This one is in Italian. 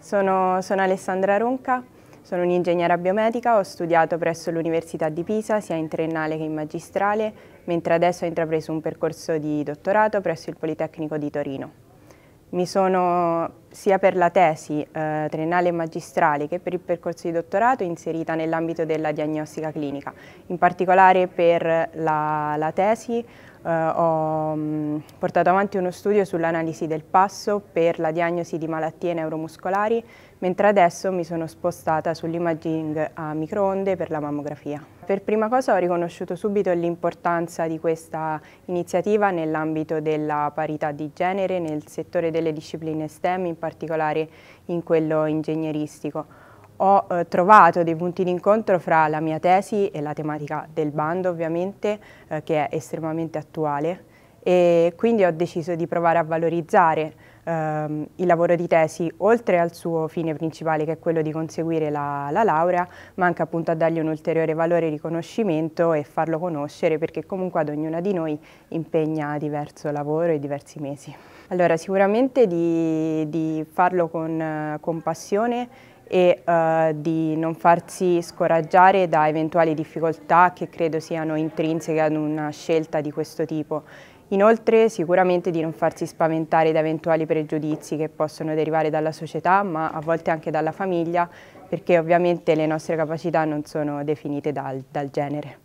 Sono, sono Alessandra Ronca, sono un'ingegnera biomedica, ho studiato presso l'Università di Pisa sia in triennale che in magistrale, mentre adesso ho intrapreso un percorso di dottorato presso il Politecnico di Torino. Mi sono sia per la tesi eh, triennale e magistrale che per il percorso di dottorato inserita nell'ambito della diagnostica clinica, in particolare per la, la tesi eh, ho mh, mm, portato avanti uno studio sull'analisi del passo per la diagnosi di malattie neuromuscolari, mentre adesso mi sono spostata sull'imaging a microonde per la mammografia. Per prima cosa ho riconosciuto subito l'importanza di questa iniziativa nell'ambito della parità di genere, nel settore delle discipline STEM, in particolare in quello ingegneristico ho eh, trovato dei punti di incontro fra la mia tesi e la tematica del bando ovviamente, eh, che è estremamente attuale e quindi ho deciso di provare a valorizzare ehm, il lavoro di tesi oltre al suo fine principale che è quello di conseguire la, la laurea, ma anche appunto a dargli un ulteriore valore e riconoscimento e farlo conoscere perché comunque ad ognuna di noi impegna diverso lavoro e diversi mesi. Allora sicuramente di, di farlo con, eh, con passione e eh, di non farsi scoraggiare da eventuali difficoltà che credo siano intrinseche ad una scelta di questo tipo. Inoltre sicuramente di non farsi spaventare da eventuali pregiudizi che possono derivare dalla società ma a volte anche dalla famiglia perché ovviamente le nostre capacità non sono definite dal, dal genere.